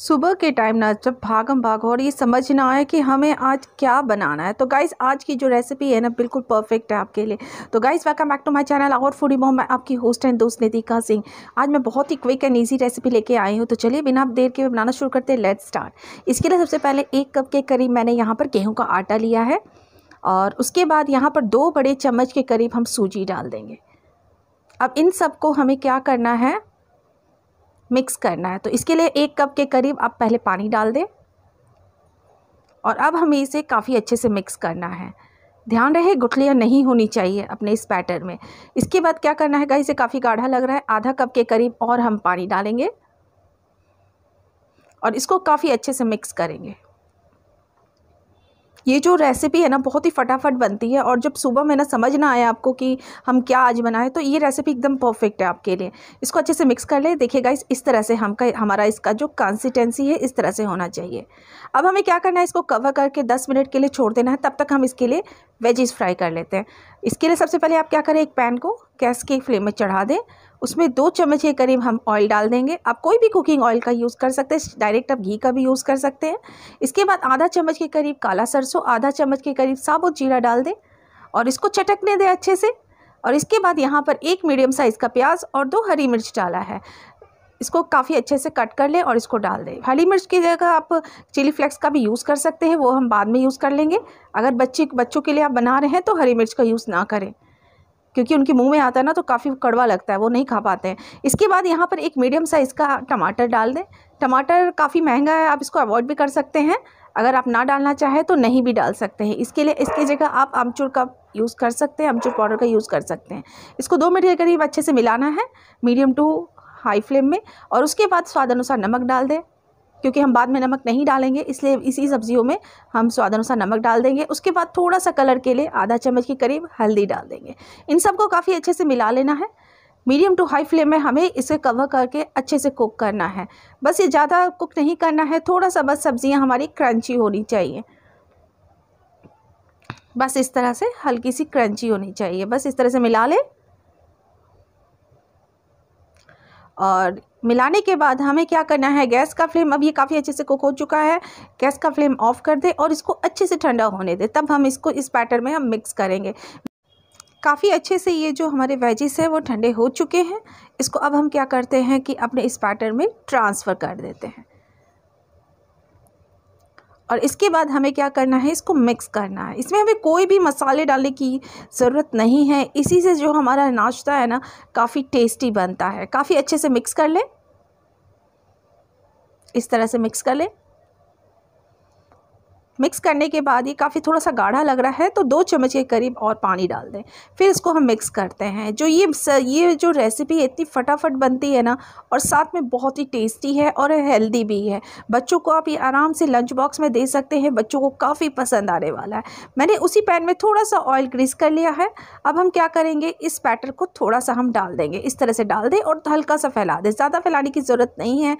सुबह के टाइम ना जब भागम भाग हो ये समझ ना आए कि हमें आज क्या बनाना है तो गाइस आज की जो रेसिपी है ना बिल्कुल परफेक्ट है आपके लिए तो guys welcome back to my channel और फूडी मोम मैं आपकी होस्ट एंड दोस्त नितिका सिंह आज मैं बहुत ही क्विक एंड ईजी रेसिपी लेके आई हूँ तो चलिए बिना आप देर के बनाना शुरू करते हैं लेट स्टार्ट इसके लिए सबसे पहले एक कप के करीब मैंने यहाँ पर गेहूँ का आटा लिया है और उसके बाद यहाँ पर दो बड़े चम्मच के करीब हम सूजी डाल देंगे अब इन सबको हमें क्या करना है मिक्स करना है तो इसके लिए एक कप के करीब आप पहले पानी डाल दें और अब हमें इसे काफ़ी अच्छे से मिक्स करना है ध्यान रहे गुठलियाँ नहीं होनी चाहिए अपने इस पैटर में इसके बाद क्या करना है इसे काफ़ी गाढ़ा लग रहा है आधा कप के करीब और हम पानी डालेंगे और इसको काफ़ी अच्छे से मिक्स करेंगे ये जो रेसिपी है ना बहुत ही फटाफट बनती है और जब सुबह में ना समझ ना आए आपको कि हम क्या आज बनाएं तो ये रेसिपी एकदम परफेक्ट है आपके लिए इसको अच्छे से मिक्स कर लें देखिए गाइस इस तरह से हमका हमारा इसका जो कंसिस्टेंसी है इस तरह से होना चाहिए अब हमें क्या करना है इसको कवर करके दस मिनट के लिए छोड़ देना है तब तक हम इसके लिए वेजेस फ्राई कर लेते हैं इसके लिए सबसे पहले आप क्या करें एक पैन को गैस की फ्लेम में चढ़ा दें उसमें दो चम्मच के करीब हम ऑयल डाल देंगे आप कोई भी कुकिंग ऑयल का यूज़ कर सकते हैं डायरेक्ट आप घी का भी यूज़ कर सकते हैं इसके बाद आधा चम्मच के करीब काला सरसों आधा चम्मच के करीब साबुत जीरा डाल दें और इसको चटकने दें अच्छे से और इसके बाद यहाँ पर एक मीडियम साइज़ का प्याज और दो हरी मिर्च डाला है इसको काफ़ी अच्छे से कट कर लें और इसको डाल दें हरी मिर्च की जगह आप चिली फ्लेक्स का भी यूज़ कर सकते हैं वो हम बाद में यूज़ कर लेंगे अगर बच्चे बच्चों के लिए आप बना रहे हैं तो हरी मिर्च का यूज़ ना करें क्योंकि उनके मुंह में आता है ना तो काफ़ी कड़वा लगता है वो नहीं खा पाते हैं इसके बाद यहाँ पर एक मीडियम साइज़ का टमाटर डाल दें टमाटर काफ़ी महंगा है आप इसको अवॉइड भी कर सकते हैं अगर आप ना डालना चाहें तो नहीं भी डाल सकते हैं इसके लिए इसकी जगह आप आमचूर का यूज़ कर सकते हैं आमचूर पाउडर का यूज़ कर सकते हैं इसको दो मिनट के करीब अच्छे से मिलाना है मीडियम टू हाई फ्लेम में और उसके बाद स्वाद अनुसार नमक डाल दें क्योंकि हम बाद में नमक नहीं डालेंगे इसलिए इसी सब्जियों में हम स्वाद अनुसार नमक डाल देंगे उसके बाद थोड़ा सा कलर के लिए आधा चम्मच के करीब हल्दी डाल देंगे इन सबको काफ़ी अच्छे से मिला लेना है मीडियम टू हाई फ्लेम में हमें इसे कवर करके अच्छे से कुक करना है बस ये ज़्यादा कुक नहीं करना है थोड़ा सा बस सब्ज़ियाँ हमारी क्रंची होनी चाहिए बस इस तरह से हल्की सी क्रंची होनी चाहिए बस इस तरह से मिला लें और मिलाने के बाद हमें क्या करना है गैस का फ्लेम अब ये काफ़ी अच्छे से कुक हो चुका है गैस का फ्लेम ऑफ कर दे और इसको अच्छे से ठंडा होने दे तब हम इसको इस बैटर में हम मिक्स करेंगे काफ़ी अच्छे से ये जो हमारे वेजिस हैं वो ठंडे हो चुके हैं इसको अब हम क्या करते हैं कि अपने इस बैटर में ट्रांसफ़र कर देते हैं और इसके बाद हमें क्या करना है इसको मिक्स करना है इसमें हमें कोई भी मसाले डालने की ज़रूरत नहीं है इसी से जो हमारा नाश्ता है ना काफ़ी टेस्टी बनता है काफ़ी अच्छे से मिक्स कर लें इस तरह से मिक्स कर लें मिक्स करने के बाद ये काफ़ी थोड़ा सा गाढ़ा लग रहा है तो दो चम्मच के करीब और पानी डाल दें फिर इसको हम मिक्स करते हैं जो ये ये जो रेसिपी इतनी फटाफट बनती है ना और साथ में बहुत ही टेस्टी है और हेल्दी भी है बच्चों को आप ये आराम से लंच बॉक्स में दे सकते हैं बच्चों को काफ़ी पसंद आने वाला है मैंने उसी पैन में थोड़ा सा ऑयल ग्रीस कर लिया है अब हम क्या करेंगे इस बैटर को थोड़ा सा हम डाल देंगे इस तरह से डाल दें और हल्का सा फैला दें ज़्यादा फैलाने की ज़रूरत नहीं है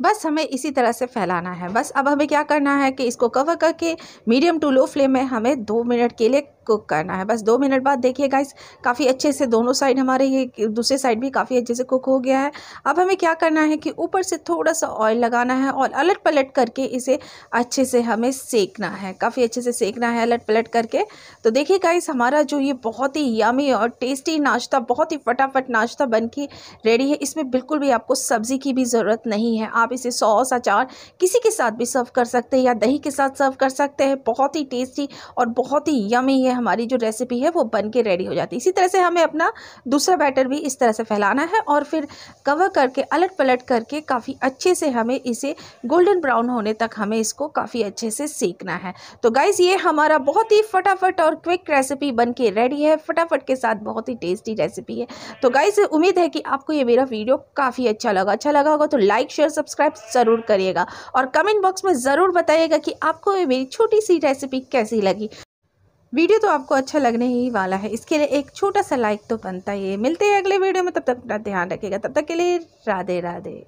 बस हमें इसी तरह से फैलाना है बस अब हमें क्या करना है कि इसको कवर करके मीडियम टू लो फ्लेम में हमें दो मिनट के लिए कुक करना है बस दो मिनट बाद देखिए गाइस काफ़ी अच्छे से दोनों साइड हमारे ये दूसरे साइड भी काफ़ी अच्छे से कुक हो गया है अब हमें क्या करना है कि ऊपर से थोड़ा सा ऑयल लगाना है और अलट पलट करके इसे अच्छे से हमें सेकना है काफ़ी अच्छे से सेकना है अलट पलट करके तो देखिए गाइस हमारा जो ये बहुत ही यमी और टेस्टी नाश्ता बहुत ही फटाफट नाश्ता बन के रेडी है इसमें बिल्कुल भी आपको सब्ज़ी की भी ज़रूरत नहीं है आप इसे सॉस अचार किसी के साथ भी सर्व कर सकते हैं या दही के साथ सर्व कर सकते हैं बहुत ही टेस्टी और बहुत ही यमी है हमारी जो रेसिपी है वो बन के रेडी हो जाती है इसी तरह से हमें अपना दूसरा बैटर भी इस तरह से फैलाना है और फिर कवर करके अलट पलट करके काफ़ी अच्छे से हमें इसे गोल्डन ब्राउन होने तक हमें इसको काफ़ी अच्छे से सीखना है तो गाइज़ ये हमारा बहुत ही फटाफट और क्विक रेसिपी बन के रेडी है फटाफट के साथ बहुत ही टेस्टी रेसिपी है तो गाइज़ उम्मीद है कि आपको ये मेरा वीडियो काफ़ी अच्छा लगा अच्छा लगा होगा तो लाइक शेयर सब्सक्राइब ज़रूर करिएगा और कमेंट बॉक्स में ज़रूर बताइएगा कि आपको ये मेरी छोटी सी रेसिपी कैसी लगी वीडियो तो आपको अच्छा लगने ही वाला है इसके लिए एक छोटा सा लाइक तो बनता ही है मिलते हैं अगले वीडियो में तब तक अपना ध्यान रखिएगा तब तक के लिए राधे राधे